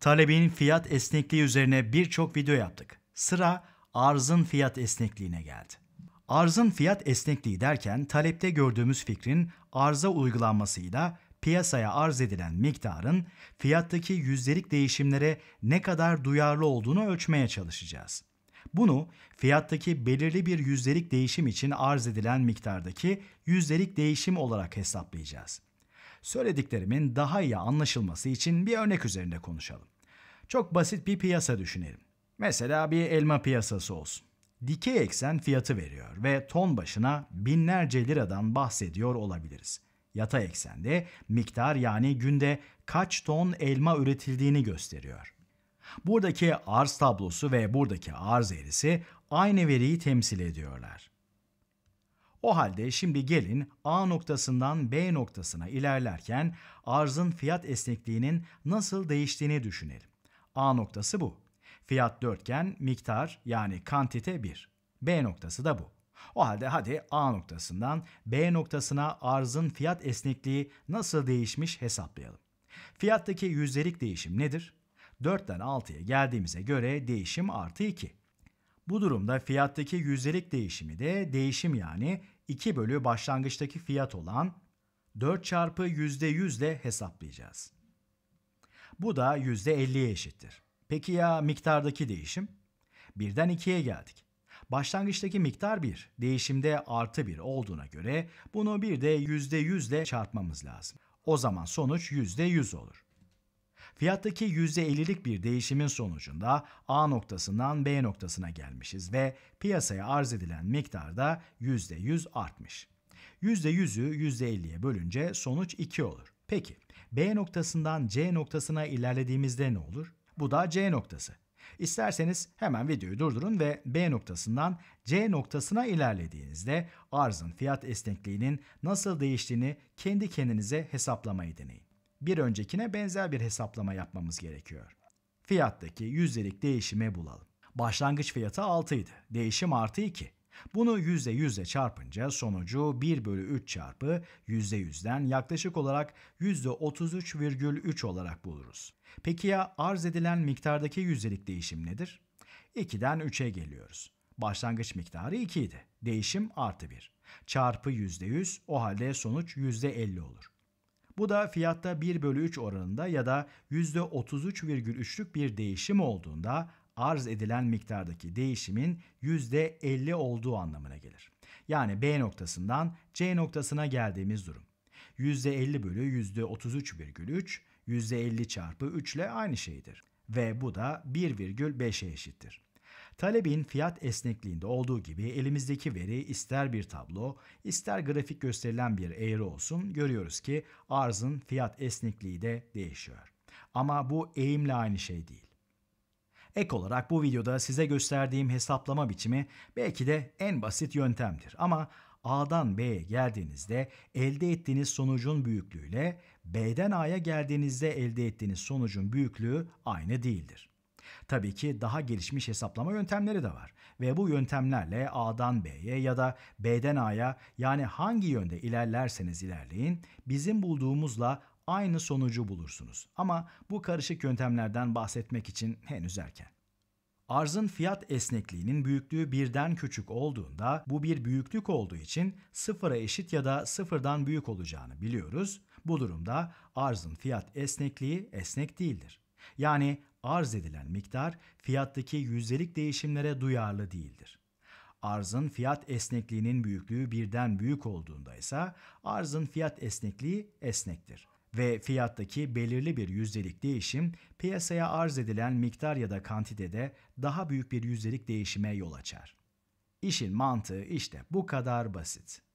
Talebin fiyat esnekliği üzerine birçok video yaptık. Sıra arzın fiyat esnekliğine geldi. Arzın fiyat esnekliği derken talepte gördüğümüz fikrin arza uygulanmasıyla piyasaya arz edilen miktarın fiyattaki yüzdelik değişimlere ne kadar duyarlı olduğunu ölçmeye çalışacağız. Bunu fiyattaki belirli bir yüzdelik değişim için arz edilen miktardaki yüzdelik değişim olarak hesaplayacağız. Söylediklerimin daha iyi anlaşılması için bir örnek üzerinde konuşalım. Çok basit bir piyasa düşünelim. Mesela bir elma piyasası olsun. Dikey eksen fiyatı veriyor ve ton başına binlerce liradan bahsediyor olabiliriz. Yatay eksende miktar yani günde kaç ton elma üretildiğini gösteriyor. Buradaki arz tablosu ve buradaki arz eğrisi aynı veriyi temsil ediyorlar. O halde şimdi gelin A noktasından B noktasına ilerlerken arzın fiyat esnekliğinin nasıl değiştiğini düşünelim. A noktası bu. Fiyat dörtgen, miktar yani kantite 1. B noktası da bu. O halde hadi A noktasından B noktasına arzın fiyat esnekliği nasıl değişmiş hesaplayalım. Fiyattaki yüzdelik değişim nedir? 4'ten 6'ya geldiğimize göre değişim artı 2. Bu durumda fiyattaki yüzdelik değişimi de değişim yani 2 bölü başlangıçtaki fiyat olan 4 çarpı yüzde yüzle hesaplayacağız. Bu da yüzde %50'ye eşittir. Peki ya miktardaki değişim? Birden 2'ye geldik. Başlangıçtaki miktar 1, değişimde artı 1 olduğuna göre bunu bir de %100 ile çarpmamız lazım. O zaman sonuç %100 olur. Fiyattaki %50'lik bir değişimin sonucunda A noktasından B noktasına gelmişiz ve piyasaya arz edilen miktar da %100 artmış. %100'ü %50'ye bölünce sonuç 2 olur. Peki B noktasından C noktasına ilerlediğimizde ne olur? Bu da C noktası. İsterseniz hemen videoyu durdurun ve B noktasından C noktasına ilerlediğinizde arzın fiyat esnekliğinin nasıl değiştiğini kendi kendinize hesaplamayı deneyin bir öncekine benzer bir hesaplama yapmamız gerekiyor. Fiyattaki yüzdelik değişimi bulalım. Başlangıç fiyatı 6 idi. Değişim artı 2. Bunu yüzde yüzle çarpınca sonucu 1 bölü 3 çarpı yüzde yüzden yaklaşık olarak yüzde 33,3 olarak buluruz. Peki ya arz edilen miktardaki yüzdelik değişim nedir? 2'den 3'e geliyoruz. Başlangıç miktarı 2 idi. Değişim artı 1. Çarpı yüzde %100 o halde sonuç yüzde %50 olur. Bu da fiyatta 1 bölü 3 oranında ya da %33,3'lük bir değişim olduğunda arz edilen miktardaki değişimin %50 olduğu anlamına gelir. Yani B noktasından C noktasına geldiğimiz durum. %50 bölü %33,3, %50 çarpı 3 ile aynı şeydir. Ve bu da 1,5'e eşittir. Talebin fiyat esnekliğinde olduğu gibi elimizdeki veri ister bir tablo, ister grafik gösterilen bir eğri olsun görüyoruz ki arzın fiyat esnekliği de değişiyor. Ama bu eğimle aynı şey değil. Ek olarak bu videoda size gösterdiğim hesaplama biçimi belki de en basit yöntemdir ama A'dan B'ye geldiğinizde elde ettiğiniz sonucun büyüklüğüyle B'den A'ya geldiğinizde elde ettiğiniz sonucun büyüklüğü aynı değildir. Tabii ki daha gelişmiş hesaplama yöntemleri de var ve bu yöntemlerle A'dan B'ye ya da B'den A'ya yani hangi yönde ilerlerseniz ilerleyin bizim bulduğumuzla aynı sonucu bulursunuz. Ama bu karışık yöntemlerden bahsetmek için henüz erken. Arzın fiyat esnekliğinin büyüklüğü birden küçük olduğunda bu bir büyüklük olduğu için sıfıra eşit ya da sıfırdan büyük olacağını biliyoruz. Bu durumda arzın fiyat esnekliği esnek değildir. Yani arz edilen miktar fiyattaki yüzdelik değişimlere duyarlı değildir. Arzın fiyat esnekliğinin büyüklüğü birden büyük olduğunda ise arzın fiyat esnekliği esnektir ve fiyattaki belirli bir yüzdelik değişim piyasaya arz edilen miktar ya da kantitede daha büyük bir yüzdelik değişime yol açar. İşin mantığı işte bu kadar basit.